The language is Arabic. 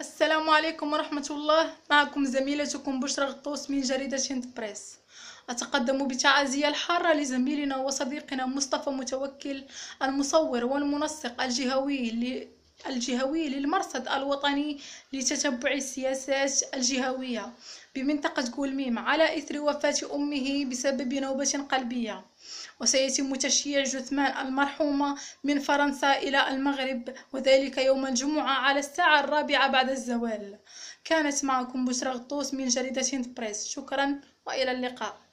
السلام عليكم ورحمة الله معكم زميلتكم بشرى غطوس من جريدة هند بريس أتقدم بتعازي الحارة لزميلنا وصديقنا مصطفى متوكل المصور والمنسق الجهوي الجهوية للمرصد الوطني لتتبع السياسات الجهوية بمنطقة كولميم على إثر وفاة أمه بسبب نوبة قلبية وسيتم تشييع جثمان المرحومة من فرنسا إلى المغرب وذلك يوم الجمعة على الساعة الرابعة بعد الزوال كانت معكم بشرى غطوس من جريدة هند بريس شكرا وإلى اللقاء